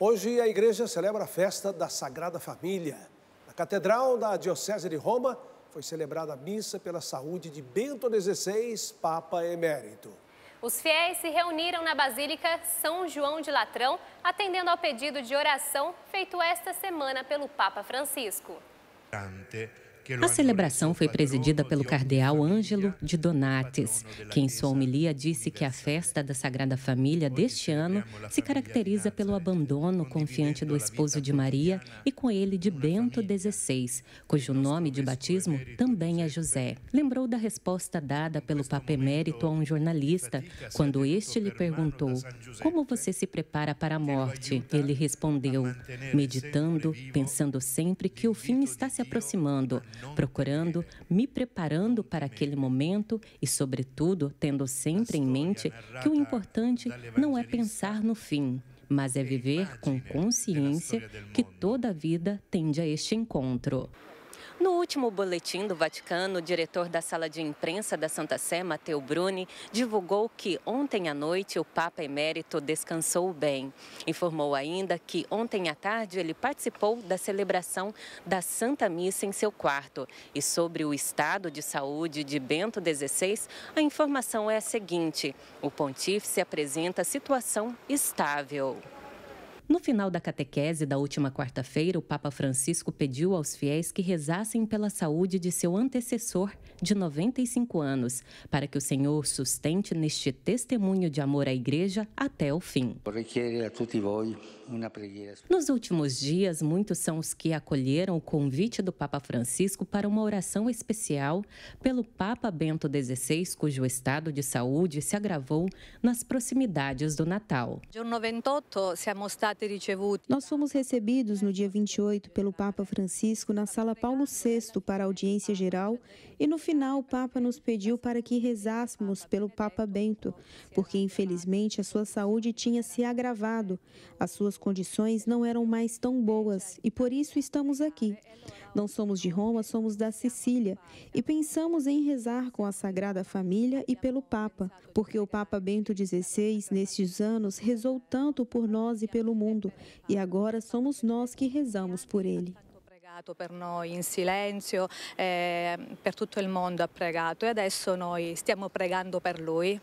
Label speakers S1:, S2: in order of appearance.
S1: Hoje a igreja celebra a festa da Sagrada Família. Na Catedral da Diocese de Roma foi celebrada a missa pela saúde de Bento XVI, Papa Emérito.
S2: Os fiéis se reuniram na Basílica São João de Latrão, atendendo ao pedido de oração feito esta semana pelo Papa Francisco. A celebração foi presidida pelo cardeal Ângelo de Donates, que em sua homilia disse que a festa da Sagrada Família deste ano se caracteriza pelo abandono confiante do esposo de Maria e com ele de Bento XVI, cujo nome de batismo também é José. Lembrou da resposta dada pelo Papa Emérito a um jornalista, quando este lhe perguntou: Como você se prepara para a morte? Ele respondeu: Meditando, pensando sempre que o fim está se aproximando procurando, me preparando para aquele momento e, sobretudo, tendo sempre em mente que o importante não é pensar no fim, mas é viver com consciência que toda a vida tende a este encontro. No último boletim do Vaticano, o diretor da sala de imprensa da Santa Sé, Matteo Bruni, divulgou que ontem à noite o Papa Emérito descansou bem. Informou ainda que ontem à tarde ele participou da celebração da Santa Missa em seu quarto. E sobre o estado de saúde de Bento XVI, a informação é a seguinte: o pontífice apresenta situação estável. No final da catequese da última quarta-feira, o Papa Francisco pediu aos fiéis que rezassem pela saúde de seu antecessor, de 95 anos, para que o Senhor sustente neste testemunho de amor à Igreja até o fim.
S1: a
S2: nos últimos dias, muitos são os que acolheram o convite do Papa Francisco para uma oração especial pelo Papa Bento XVI, cujo estado de saúde se agravou nas proximidades do Natal.
S1: Nós fomos recebidos no dia 28 pelo Papa Francisco na Sala Paulo VI para audiência geral e no final o Papa nos pediu para que rezássemos pelo Papa Bento, porque infelizmente a sua saúde tinha se agravado. As suas nossas condições não eram mais tão boas e por isso estamos aqui. Não somos de Roma, somos da Sicília e pensamos em rezar com a Sagrada Família e pelo Papa, porque o Papa Bento XVI, nestes anos, rezou tanto por nós e pelo mundo e agora somos nós que rezamos por ele. per noi in silenzio, eh, per tutto il mondo ha pregato e adesso noi stiamo pregando per lui.